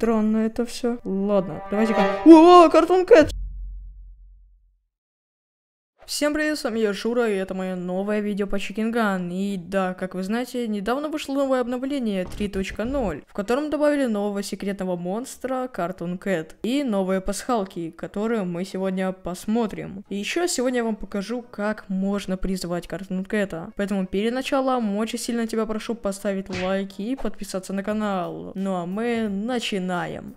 странно это все. Ладно, давайте-ка... О, картон Кэт! Всем привет, с вами я Шура, и это мое новое видео по Чикинган. И да, как вы знаете, недавно вышло новое обновление 3.0, в котором добавили нового секретного монстра Cartoon Cat и новые пасхалки, которые мы сегодня посмотрим. И еще сегодня я вам покажу, как можно призывать Cartoon Cat. Поэтому перед началом очень сильно тебя прошу поставить лайк и подписаться на канал. Ну а мы начинаем.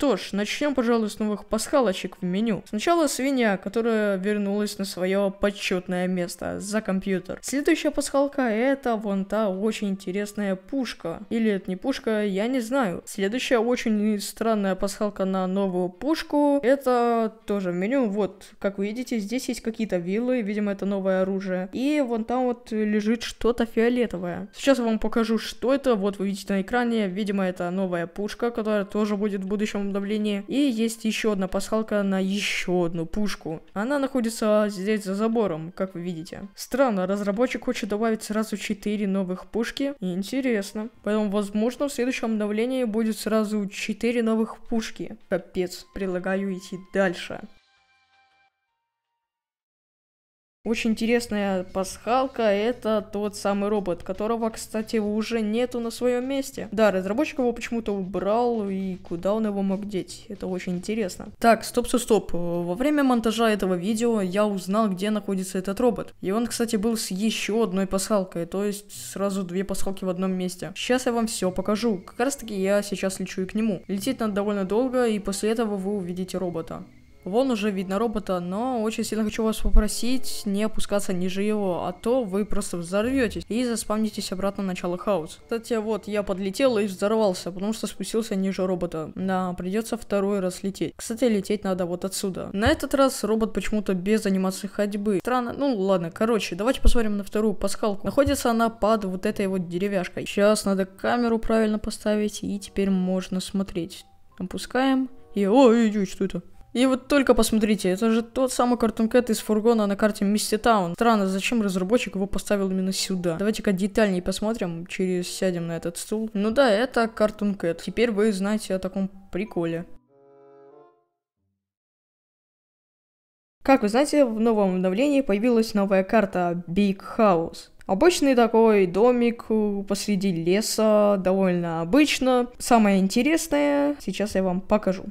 Что ж, начнем, пожалуй, с новых пасхалочек в меню. Сначала свинья, которая вернулась на свое почетное место за компьютер. Следующая пасхалка это вон та очень интересная пушка. Или это не пушка, я не знаю. Следующая очень странная пасхалка на новую пушку. Это тоже меню. Вот, как вы видите, здесь есть какие-то виллы, видимо, это новое оружие. И вон там вот лежит что-то фиолетовое. Сейчас я вам покажу, что это. Вот вы видите на экране, видимо, это новая пушка, которая тоже будет в будущем атмосферном давлении. И есть еще одна пасхалка на еще одну пушку. Она находится здесь за забором, как вы видите. Странно, разработчик хочет добавить сразу 4 новых пушки. Интересно. Поэтому, возможно, в следующем обновлении будет сразу 4 новых пушки. Капец, предлагаю идти дальше. Очень интересная пасхалка — это тот самый робот, которого, кстати, уже нету на своем месте. Да, разработчик его почему-то убрал, и куда он его мог деть? Это очень интересно. Так, стоп-стоп-стоп. Во время монтажа этого видео я узнал, где находится этот робот. И он, кстати, был с еще одной пасхалкой, то есть сразу две пасхалки в одном месте. Сейчас я вам все покажу. Как раз таки я сейчас лечу и к нему. Летит надо довольно долго, и после этого вы увидите робота. Вон уже видно робота, но очень сильно хочу вас попросить не опускаться ниже его, а то вы просто взорветесь и заспамнитесь обратно на начало хаоса. Кстати, вот я подлетел и взорвался, потому что спустился ниже робота. Да, придется второй раз лететь. Кстати, лететь надо вот отсюда. На этот раз робот почему-то без анимации ходьбы. Странно, ну ладно, короче, давайте посмотрим на вторую пасхалку. Находится она под вот этой вот деревяшкой. Сейчас надо камеру правильно поставить и теперь можно смотреть. Опускаем. И, о, ой, что это? И вот только посмотрите, это же тот самый Cartoon Cat из фургона на карте Мисти Таун. Странно, зачем разработчик его поставил именно сюда? Давайте-ка детальнее посмотрим, через сядем на этот стул. Ну да, это Cartoon Cat. Теперь вы знаете о таком приколе. Как вы знаете, в новом обновлении появилась новая карта Big House. Обычный такой домик э, посреди леса, довольно обычно. Самое интересное сейчас я вам покажу.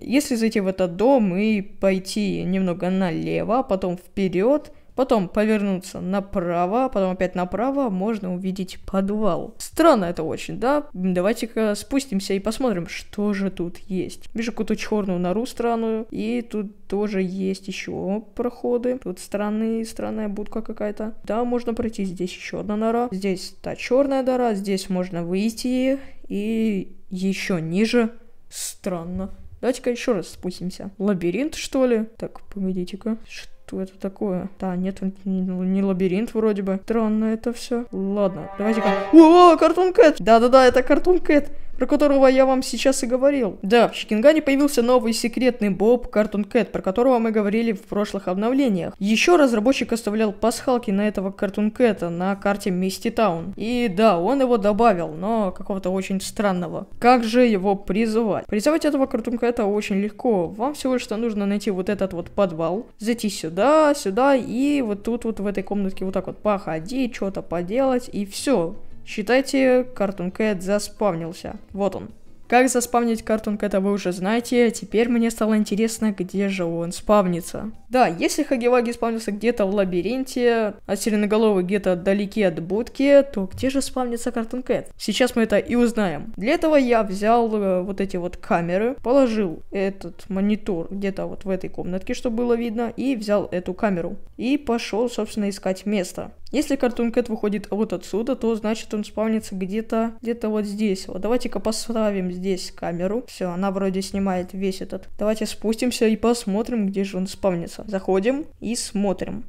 Если зайти в этот дом и пойти немного налево, потом вперед, потом повернуться направо, потом опять направо, можно увидеть подвал. Странно это очень, да? Давайте-ка спустимся и посмотрим, что же тут есть. Вижу какую-то черную нору странную, и тут тоже есть еще проходы. Тут странные, странная будка какая-то. Да, можно пройти, здесь еще одна нора. Здесь та черная нора, здесь можно выйти, и еще ниже. Странно. Давайте-ка еще раз спустимся. Лабиринт, что ли? Так, погодите-ка. Что это такое? Да, нет, не, не лабиринт вроде бы. Странно это все. Ладно, давайте-ка... О, Картун Кэт! Да-да-да, это Картун Кэт! про которого я вам сейчас и говорил. Да, в Шикингане появился новый секретный Боб Картун Кэт, про которого мы говорили в прошлых обновлениях. Еще разработчик оставлял пасхалки на этого Картун Кэта на карте Мисти Таун. И да, он его добавил, но какого-то очень странного. Как же его призывать? Призывать этого Картун Кэта очень легко. Вам всего лишь нужно найти вот этот вот подвал, зайти сюда, сюда и вот тут вот в этой комнатке вот так вот походить, что-то поделать и все. Считайте, Cartoon Cat заспавнился. Вот он. Как заспавнить картун Кэта вы уже знаете, теперь мне стало интересно, где же он спавнится. Да, если Хагеваги спавнится где-то в лабиринте, а Сиреноголовый где-то вдалеке от будки, то где же спавнится картун Кэт? Сейчас мы это и узнаем. Для этого я взял э, вот эти вот камеры, положил этот монитор где-то вот в этой комнатке, чтобы было видно, и взял эту камеру. И пошел, собственно, искать место. Если Cartoon Cat выходит вот отсюда, то значит он спавнится где-то где-то вот здесь. Вот давайте-ка поставим здесь здесь камеру. Все, она вроде снимает весь этот. Давайте спустимся и посмотрим, где же он спавнится. Заходим и смотрим.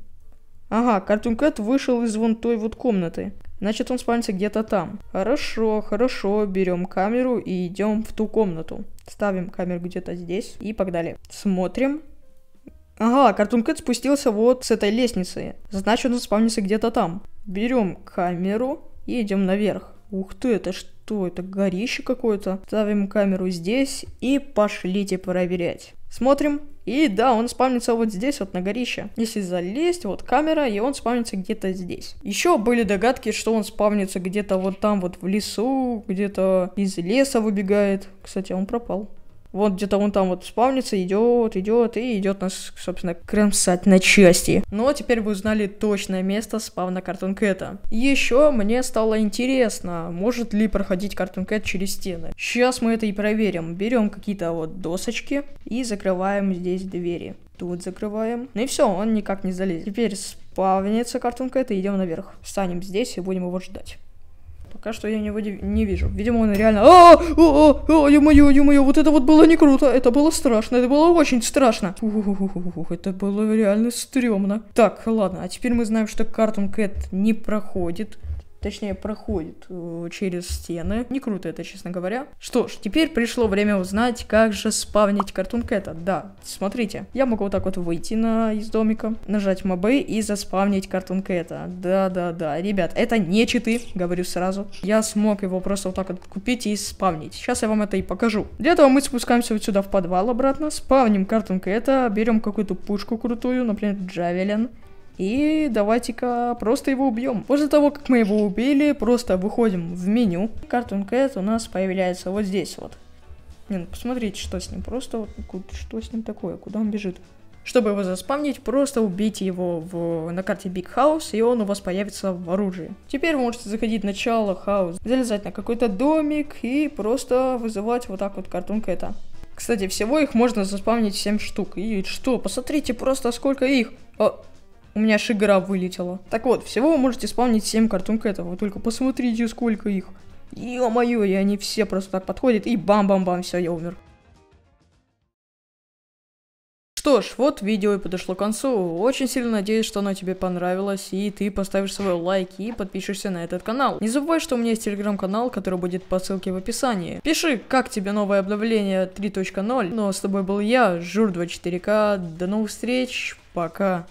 Ага, Cartoon Cat вышел из вон той вот комнаты. Значит, он спавнится где-то там. Хорошо, хорошо, берем камеру и идем в ту комнату. Ставим камеру где-то здесь и погнали. Смотрим. Ага, Cartoon Cat спустился вот с этой лестницы. Значит, он спавнится где-то там. Берем камеру и идем наверх. Ух ты, это что? Это горище какое-то. Ставим камеру здесь и пошлите проверять. Смотрим. И да, он спавнится вот здесь, вот на горище. Если залезть, вот камера, и он спавнится где-то здесь. Еще были догадки, что он спавнится где-то вот там, вот в лесу, где-то из леса выбегает. Кстати, он пропал. Вот где-то он там вот спавнится, идет, идет и идет нас, собственно, кромсать на части. Но теперь вы узнали точное место спавна Cartoon Еще мне стало интересно, может ли проходить Cartoon через стены. Сейчас мы это и проверим. Берем какие-то вот досочки и закрываем здесь двери. Тут закрываем. Ну и все, он никак не залезет. Теперь спавнится картонка, это идем наверх. Встанем здесь и будем его ждать. Пока что я его не вижу. Видимо, он реально... А, о, а, о, а, а, ё-моё, ё-моё, вот это вот было не круто. Это было страшно, это было очень страшно. Ух, это было реально стрёмно. Так, ладно, а теперь мы знаем, что Картун Кэт не проходит точнее проходит э, через стены. Не круто это, честно говоря. Что ж, теперь пришло время узнать, как же спавнить картун это Да, смотрите, я могу вот так вот выйти на, из домика, нажать мобы и заспавнить картун это Да-да-да, ребят, это не читы, говорю сразу. Я смог его просто вот так вот купить и спавнить. Сейчас я вам это и покажу. Для этого мы спускаемся вот сюда в подвал обратно, спавним картун это берем какую-то пушку крутую, например, Джавелин. И давайте-ка просто его убьем. После того, как мы его убили, просто выходим в меню. Cartoon Cat у нас появляется вот здесь вот. Не, ну посмотрите, что с ним. Просто вот, что с ним такое, куда он бежит. Чтобы его заспамнить, просто убейте его в, на карте Big House, и он у вас появится в оружии. Теперь вы можете заходить в начало хаус, залезать на какой-то домик и просто вызывать вот так вот картун Кэта. Кстати, всего их можно заспамнить 7 штук. И что, посмотрите просто сколько их. А, у меня аж игра вылетела. Так вот, всего вы можете спавнить 7 картун этого. только посмотрите, сколько их. Ё-моё, и они все просто так подходят. И бам-бам-бам, все, я умер. Что ж, вот видео и подошло к концу. Очень сильно надеюсь, что оно тебе понравилось, и ты поставишь свой лайк и подпишешься на этот канал. Не забывай, что у меня есть телеграм-канал, который будет по ссылке в описании. Пиши, как тебе новое обновление 3.0. Но ну, а с тобой был я, Жур 24К. До новых встреч, пока.